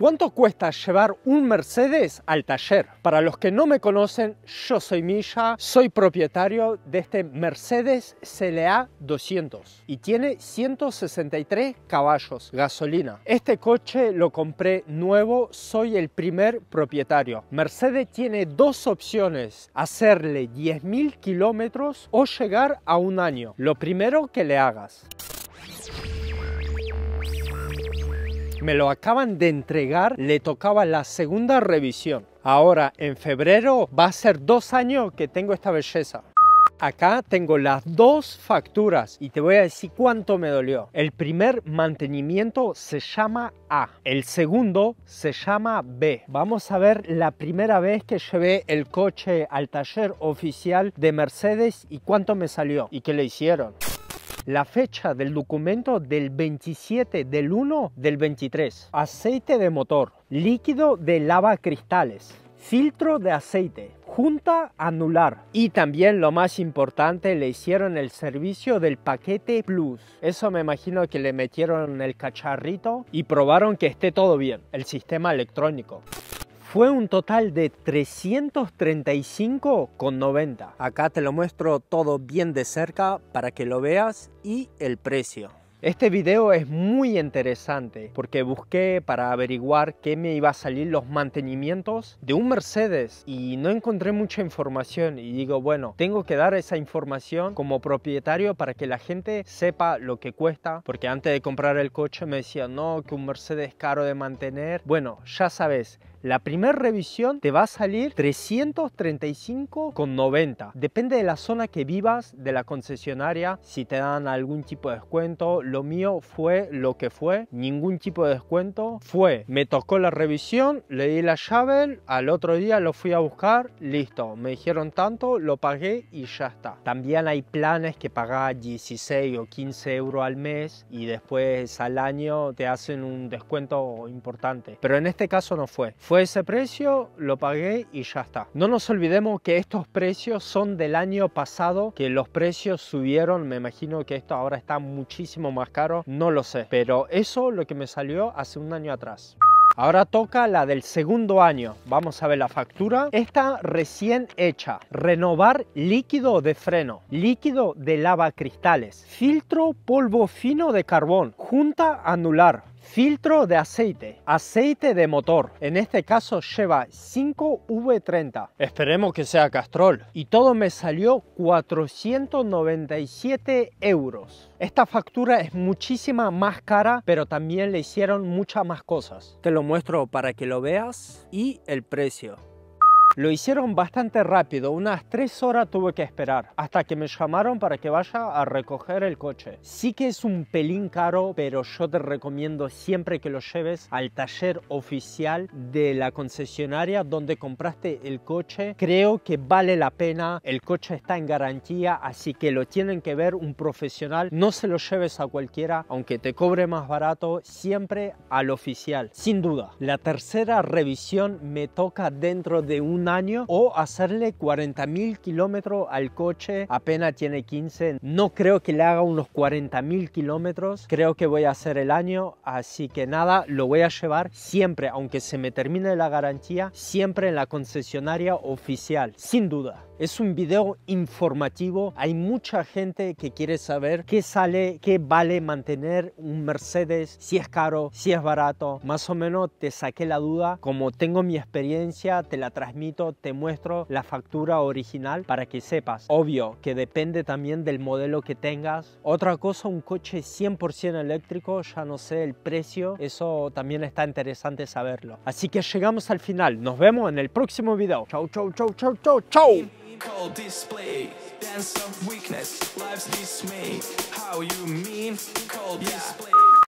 ¿Cuánto cuesta llevar un Mercedes al taller? Para los que no me conocen, yo soy Milla, soy propietario de este Mercedes CLA 200 y tiene 163 caballos, gasolina. Este coche lo compré nuevo, soy el primer propietario. Mercedes tiene dos opciones, hacerle 10.000 kilómetros o llegar a un año. Lo primero que le hagas. Me lo acaban de entregar, le tocaba la segunda revisión. Ahora, en febrero, va a ser dos años que tengo esta belleza. Acá tengo las dos facturas y te voy a decir cuánto me dolió. El primer mantenimiento se llama A, el segundo se llama B. Vamos a ver la primera vez que llevé el coche al taller oficial de Mercedes y cuánto me salió y qué le hicieron la fecha del documento del 27 del 1 del 23. Aceite de motor, líquido de lava cristales, filtro de aceite, junta anular. Y también lo más importante, le hicieron el servicio del paquete Plus. Eso me imagino que le metieron el cacharrito y probaron que esté todo bien, el sistema electrónico fue un total de 335,90. Acá te lo muestro todo bien de cerca para que lo veas y el precio. Este video es muy interesante porque busqué para averiguar qué me iba a salir los mantenimientos de un Mercedes y no encontré mucha información y digo, bueno, tengo que dar esa información como propietario para que la gente sepa lo que cuesta porque antes de comprar el coche me decían, no, que un Mercedes es caro de mantener. Bueno, ya sabes, la primera revisión te va a salir 335,90. Depende de la zona que vivas, de la concesionaria, si te dan algún tipo de descuento. Lo mío fue lo que fue, ningún tipo de descuento. Fue, me tocó la revisión, le di la llave, al otro día lo fui a buscar, listo. Me dijeron tanto, lo pagué y ya está. También hay planes que pagas 16 o 15 euros al mes y después al año te hacen un descuento importante. Pero en este caso no fue fue ese precio, lo pagué y ya está. No nos olvidemos que estos precios son del año pasado, que los precios subieron, me imagino que esto ahora está muchísimo más caro, no lo sé, pero eso lo que me salió hace un año atrás. Ahora toca la del segundo año. Vamos a ver la factura. Esta recién hecha. Renovar líquido de freno, líquido de lava cristales. filtro polvo fino de carbón, junta anular, Filtro de aceite, aceite de motor, en este caso lleva 5V30, esperemos que sea Castrol, y todo me salió 497 euros. Esta factura es muchísima más cara, pero también le hicieron muchas más cosas. Te lo muestro para que lo veas y el precio. Lo hicieron bastante rápido, unas tres horas tuve que esperar, hasta que me llamaron para que vaya a recoger el coche. Sí que es un pelín caro, pero yo te recomiendo siempre que lo lleves al taller oficial de la concesionaria donde compraste el coche. Creo que vale la pena, el coche está en garantía, así que lo tienen que ver un profesional. No se lo lleves a cualquiera, aunque te cobre más barato, siempre al oficial, sin duda. La tercera revisión me toca dentro de un año o hacerle 40 mil kilómetros al coche apenas tiene 15. No creo que le haga unos 40 mil kilómetros. Creo que voy a hacer el año. Así que nada, lo voy a llevar siempre, aunque se me termine la garantía, siempre en la concesionaria oficial, sin duda. Es un video informativo. Hay mucha gente que quiere saber qué sale, qué vale mantener un Mercedes, si es caro, si es barato. Más o menos te saqué la duda. Como tengo mi experiencia, te la transmito, te muestro la factura original para que sepas. Obvio que depende también del modelo que tengas. Otra cosa, un coche 100% eléctrico, ya no sé el precio. Eso también está interesante saberlo. Así que llegamos al final. Nos vemos en el próximo video. Chau, chau, chau, chau, chau, chau. call display. Dance of weakness, life's dismay. How you mean? Cold yeah. display.